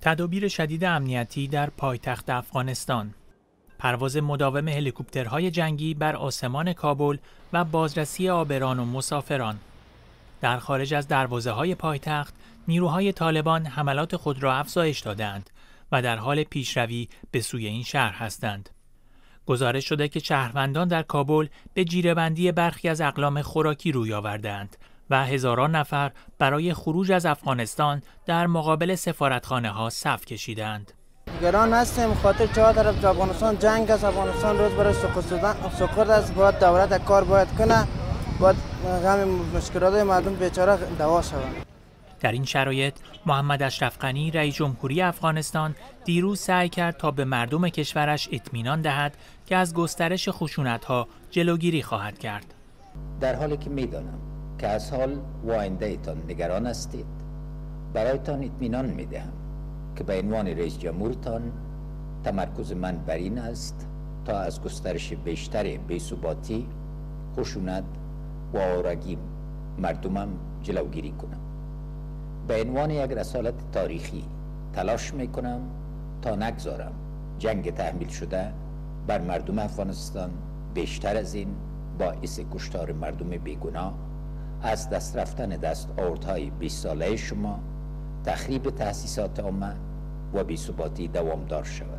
تدابیر شدید امنیتی در پایتخت افغانستان پرواز مداوم هلیکوپترهای جنگی بر آسمان کابل و بازرسی آبران و مسافران در خارج از دروازه های پایتخت نیروهای طالبان حملات خود را افزایش دادند و در حال پیشروی به سوی این شهر هستند گزارش شده که شهروندان در کابل به جیرهبندی برخی از اقلام خوراکی روی آوردند و هزاران نفر برای خروج از افغانستان در مقابل سفارتخانه ها صف کشیدند. گران هستیم خاطر چهار طرف افغانستان جنگ از افغانستان روز برای سقوط است باید دولت کار باید کنه باید غم مشکلات مردم بیچاره دوا شوند در این شرایط محمد اشرف غنی رئیس جمهوری افغانستان دیروز سعی کرد تا به مردم کشورش اطمینان دهد که از گسترش خشونت ها جلوگیری خواهد کرد در حالی که میدانم که از حال و آینده نگران هستید برایتان اطمینان می دهم که به عنوان رئیس جمهورتان تمرکز من بر این است تا از گسترش بیشتر بیثباتی خشونت و آرگی مردمم جلوگیری کنم به عنوان یک رسالت تاریخی تلاش می کنم تا نگذارم جنگ تحمیل شده بر مردم افغانستان بیشتر از این باعث کشتار مردم بیگناه از دست رفتن دست آوردهای 20 ساله شما تخریب تأسیسات عمه و بیثباتی دوامدار شود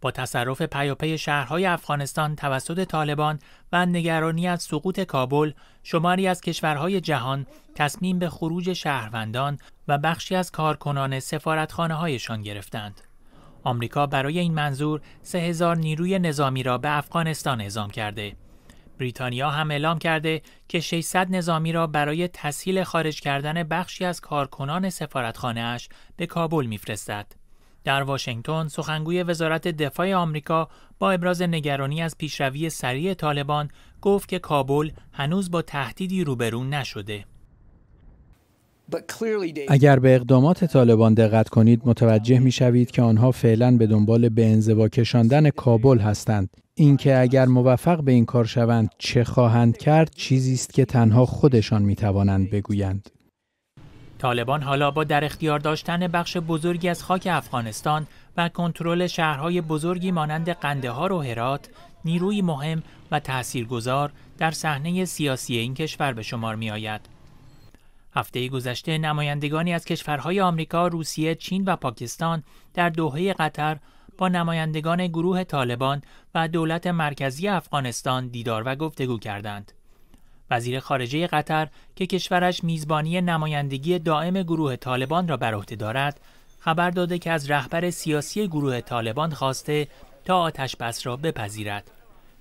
با تصرف پیاپی شهرهای افغانستان توسط طالبان و نگرانی از سقوط کابل شماری از کشورهای جهان تصمیم به خروج شهروندان و بخشی از کارکنان سفارتخانه هایشان گرفتند آمریکا برای این منظور 3000 نیروی نظامی را به افغانستان اعزام کرده بریتانیا هم اعلام کرده که 600 نظامی را برای تسهیل خارج کردن بخشی از کارکنان سفارتخانه به کابل میفرستد. در واشنگتن سخنگوی وزارت دفاع آمریکا با ابراز نگرانی از پیشروی سریع طالبان گفت که کابل هنوز با تهدیدی روبرو نشده. اگر به اقدامات طالبان دقت کنید متوجه می شوید که آنها فعلا به دنبال به انزوا کشاندن کابل هستند اینکه اگر موفق به این کار شوند چه خواهند کرد چیزی است که تنها خودشان می توانند بگویند طالبان حالا با در اختیار داشتن بخش بزرگی از خاک افغانستان و کنترل شهرهای بزرگی مانند قندهار و هرات نیروی مهم و تاثیرگذار در صحنه سیاسی این کشور به شمار می آید. هفته گذشته نمایندگانی از کشورهای آمریکا، روسیه، چین و پاکستان در دوحه قطر با نمایندگان گروه طالبان و دولت مرکزی افغانستان دیدار و گفتگو کردند. وزیر خارجه قطر که کشورش میزبانی نمایندگی دائم گروه طالبان را بر عهده دارد، خبر داده که از رهبر سیاسی گروه طالبان خواسته تا آتش بس را بپذیرد.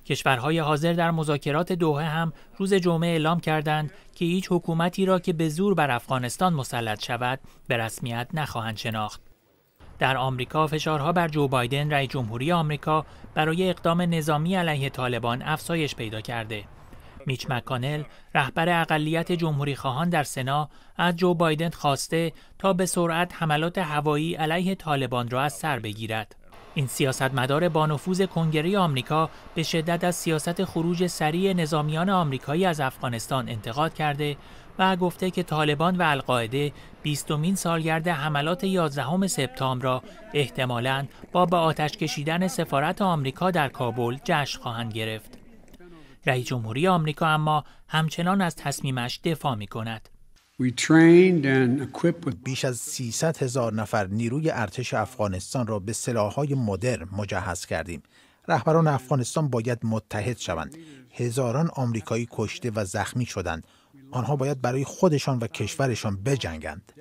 کشورهای حاضر در مذاکرات دوحه هم روز جمعه اعلام کردند که هیچ حکومتی را که به زور بر افغانستان مسلط شود به رسمیت نخواهند شناخت. در آمریکا فشارها بر جو بایدن رئیس جمهوری آمریکا برای اقدام نظامی علیه طالبان افزایش پیدا کرده. میچ مکانل رهبر اقلیت جمهوری خواهان در سنا از جو بایدن خواسته تا به سرعت حملات هوایی علیه طالبان را از سر بگیرد. این سیاستمدار با نفوذ کنگره آمریکا به شدت از سیاست خروج سریع نظامیان آمریکایی از افغانستان انتقاد کرده و گفته که طالبان و القاعده بیستمین سالگرد حملات 11 سپتامبر را احتمالاً با به آتش کشیدن سفارت آمریکا در کابل جشن خواهند گرفت. رئیس جمهوری آمریکا اما همچنان از تصمیمش دفاع می کند. بیش از 300 هزار نفر نیروی ارتش افغانستان را به سلاحهای مدرن مجهز کردیم. رهبران افغانستان باید متحد شوند. هزاران آمریکایی کشته و زخمی شدند. آنها باید برای خودشان و کشورشان بجنگند.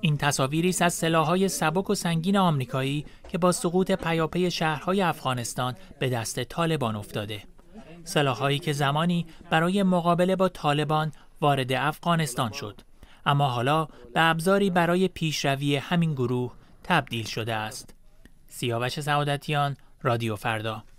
این تصاویری است از سلاحهای سبک و سنگین آمریکایی که با سقوط پیاپی شهرهای افغانستان به دست طالبان افتاده. سلاحهایی که زمانی برای مقابله با طالبان وارد افغانستان شد اما حالا به ابزاری برای پیشروی همین گروه تبدیل شده است سیاوش سعادتیان رادیو فردا